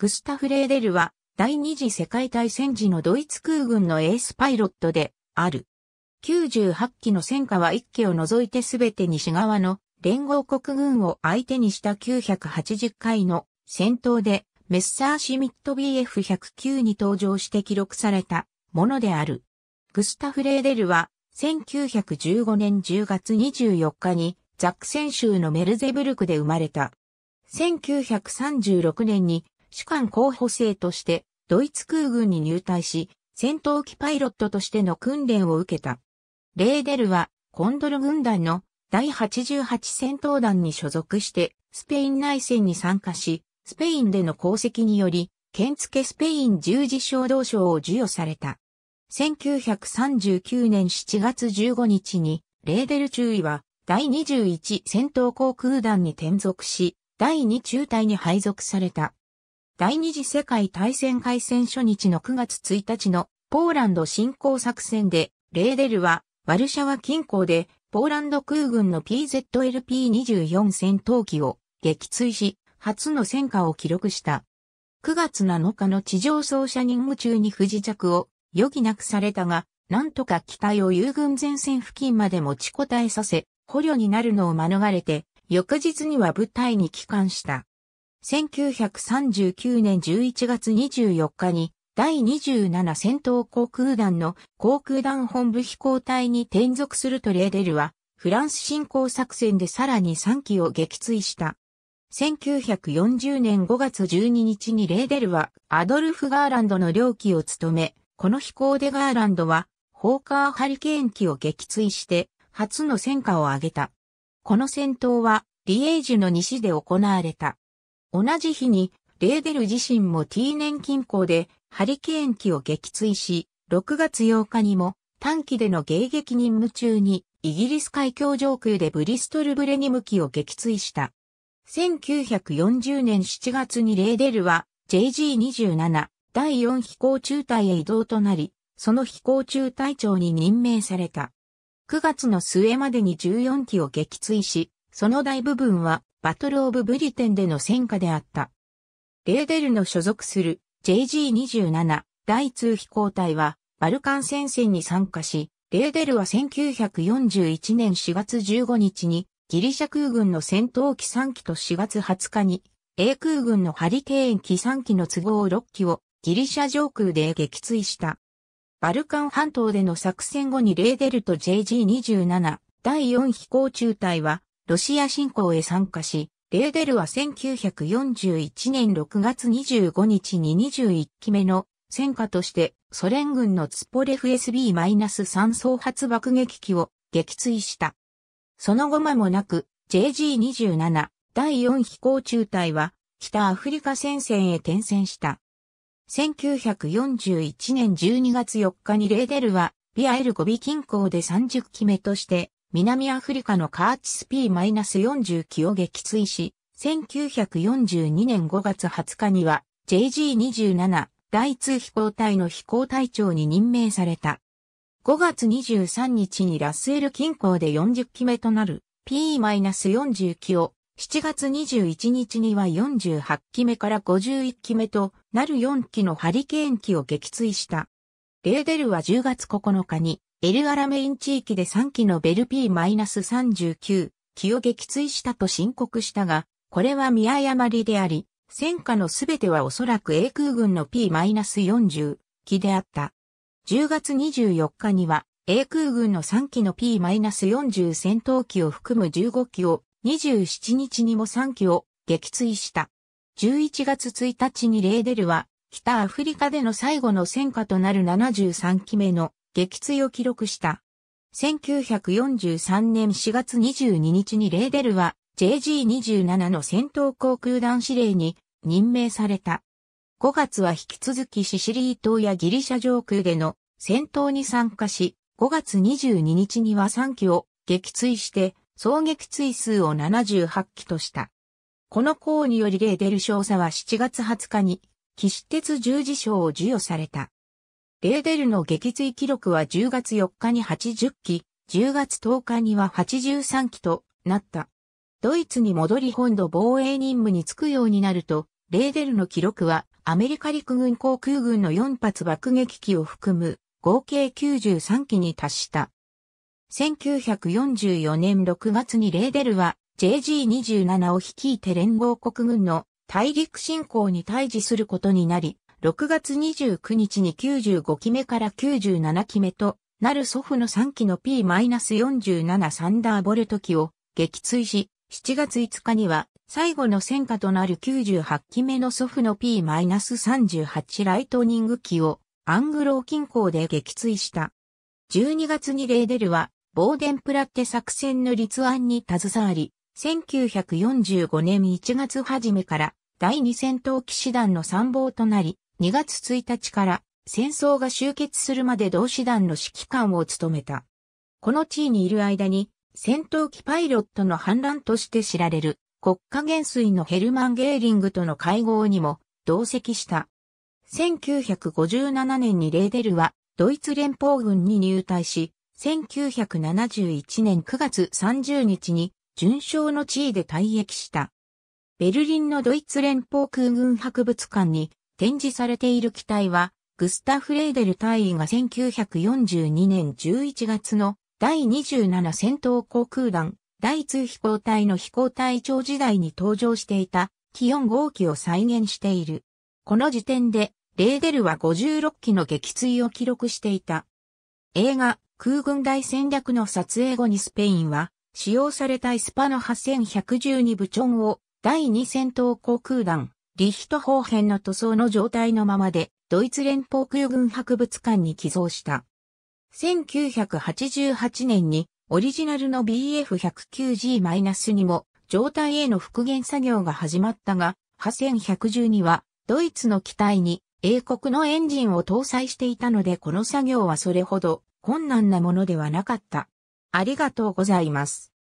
グスタフ・レーデルは第二次世界大戦時のドイツ空軍のエースパイロットである。98機の戦果は1機を除いてすべて西側の連合国軍を相手にした980回の戦闘でメッサーシミット BF109 に登場して記録されたものである。グスタフ・レーデルは1915年10月24日にザクセン州のメルゼブルクで生まれた。1936年に主管候補生としてドイツ空軍に入隊し、戦闘機パイロットとしての訓練を受けた。レーデルはコンドル軍団の第88戦闘団に所属してスペイン内戦に参加し、スペインでの功績により、剣付スペイン十字章同賞を授与された。1939年7月15日に、レーデル中尉は第21戦闘航空団に転属し、第2中隊に配属された。第二次世界大戦開戦初日の9月1日のポーランド侵攻作戦で、レーデルはワルシャワ近郊でポーランド空軍の PZLP-24 戦闘機を撃墜し、初の戦果を記録した。9月7日の地上走車任務中に不時着を余儀なくされたが、なんとか機体を遊軍前線付近まで持ちこたえさせ、捕虜になるのを免れて、翌日には部隊に帰還した。1939年11月24日に第27戦闘航空団の航空団本部飛行隊に転属するとレーデルはフランス侵攻作戦でさらに3機を撃墜した。1940年5月12日にレーデルはアドルフ・ガーランドの領機を務め、この飛行でガーランドはホーカーハリケーン機を撃墜して初の戦果を挙げた。この戦闘はリエージュの西で行われた。同じ日に、レーデル自身も T 年近郊でハリケーン機を撃墜し、6月8日にも短期での迎撃任務中にイギリス海峡上空でブリストルブレニム機を撃墜した。1940年7月にレーデルは JG27 第4飛行中隊へ移動となり、その飛行中隊長に任命された。9月の末までに14機を撃墜し、その大部分はバトル・オブ・ブリテンでの戦果であった。レーデルの所属する JG27 第2飛行隊はバルカン戦線に参加し、レーデルは1941年4月15日にギリシャ空軍の戦闘機3機と4月20日に英空軍のハリケーン機3機の都合6機をギリシャ上空で撃墜した。バルカン半島での作戦後にレーデルと JG27 第4飛行中隊はロシア侵攻へ参加し、レーデルは1941年6月25日に21期目の戦果としてソ連軍のツポレフ SB-3 総発爆撃機を撃墜した。その後間もなく JG-27 第4飛行中隊は北アフリカ戦線へ転戦した。1941年12月4日にレーデルはビアエルゴビ近郊で30機目として南アフリカのカーチス P-40 機を撃墜し、1942年5月20日には JG27 第2飛行隊の飛行隊長に任命された。5月23日にラスエル近郊で40機目となる P-40 機を7月21日には48機目から51機目となる4機のハリケーン機を撃墜した。レーデルは10月9日にエルアラメイン地域で3機のベル P-39 機を撃墜したと申告したが、これは見誤りであり、戦火のすべてはおそらく英空軍の P-40 機であった。10月24日には、英空軍の3機の P-40 戦闘機を含む15機を、27日にも3機を撃墜した。11月1日にレーデルは、北アフリカでの最後の戦火となる73機目の撃墜を記録した。1943年4月22日にレーデルは JG27 の戦闘航空団司令に任命された。5月は引き続きシシリー島やギリシャ上空での戦闘に参加し、5月22日には3機を撃墜して総撃墜数を78機とした。この項によりレーデル少佐は7月20日に、騎士鉄十字章を授与された。レーデルの撃墜記録は10月4日に80機、10月10日には83機となった。ドイツに戻り本土防衛任務に就くようになると、レーデルの記録はアメリカ陸軍航空軍の4発爆撃機を含む合計93機に達した。1944年6月にレーデルは JG27 を率いて連合国軍の大陸侵攻に対峙することになり、6月29日に95期目から97期目となる祖父の3期の P-47 サンダーボルト機を撃墜し、7月5日には最後の戦果となる98期目の祖父の P-38 ライトニング機をアングロー近郊で撃墜した。12月にレーデルはボーデンプラッテ作戦の立案に携わり、1945年1月初めから第2戦闘騎士団の参謀となり、2月1日から戦争が終結するまで同志団の指揮官を務めた。この地位にいる間に戦闘機パイロットの反乱として知られる国家元帥のヘルマン・ゲーリングとの会合にも同席した。1957年にレーデルはドイツ連邦軍に入隊し、1971年9月30日に順将の地位で退役した。ベルリンのドイツ連邦空軍博物館に展示されている機体は、グスタフ・レーデル大尉が1942年11月の第27戦闘航空団第2飛行隊の飛行隊長時代に登場していたキヨン号機を再現している。この時点で、レーデルは56機の撃墜を記録していた。映画、空軍大戦略の撮影後にスペインは、使用されたイスパの8112部長を第2戦闘航空団リヒト方辺の塗装の状態のままで、ドイツ連邦空軍博物館に寄贈した。1988年に、オリジナルの BF109G- にも、状態への復元作業が始まったが、8112は、ドイツの機体に、英国のエンジンを搭載していたのでこの作業はそれほど困難なものではなかった。ありがとうございます。